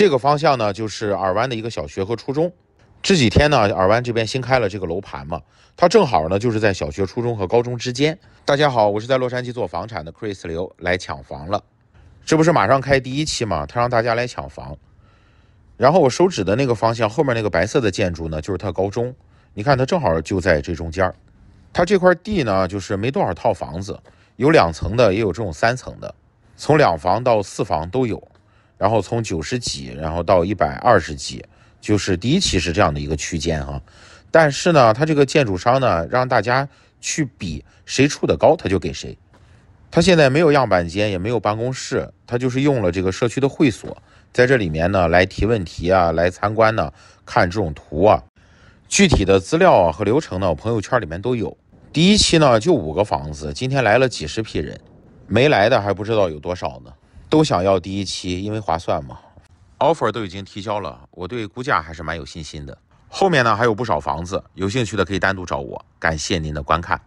这个方向呢，就是尔湾的一个小学和初中。这几天呢，尔湾这边新开了这个楼盘嘛，它正好呢就是在小学、初中和高中之间。大家好，我是在洛杉矶做房产的 Chris 刘，来抢房了。这不是马上开第一期嘛，他让大家来抢房。然后我手指的那个方向后面那个白色的建筑呢，就是他高中。你看，它正好就在这中间儿。它这块地呢，就是没多少套房子，有两层的，也有这种三层的，从两房到四房都有。然后从九十几，然后到一百二十几，就是第一期是这样的一个区间哈。但是呢，他这个建筑商呢，让大家去比谁出的高，他就给谁。他现在没有样板间，也没有办公室，他就是用了这个社区的会所，在这里面呢来提问题啊，来参观呢，看这种图啊。具体的资料啊和流程呢，我朋友圈里面都有。第一期呢就五个房子，今天来了几十批人，没来的还不知道有多少呢。都想要第一期，因为划算嘛。Offer 都已经提交了，我对估价还是蛮有信心的。后面呢还有不少房子，有兴趣的可以单独找我。感谢您的观看。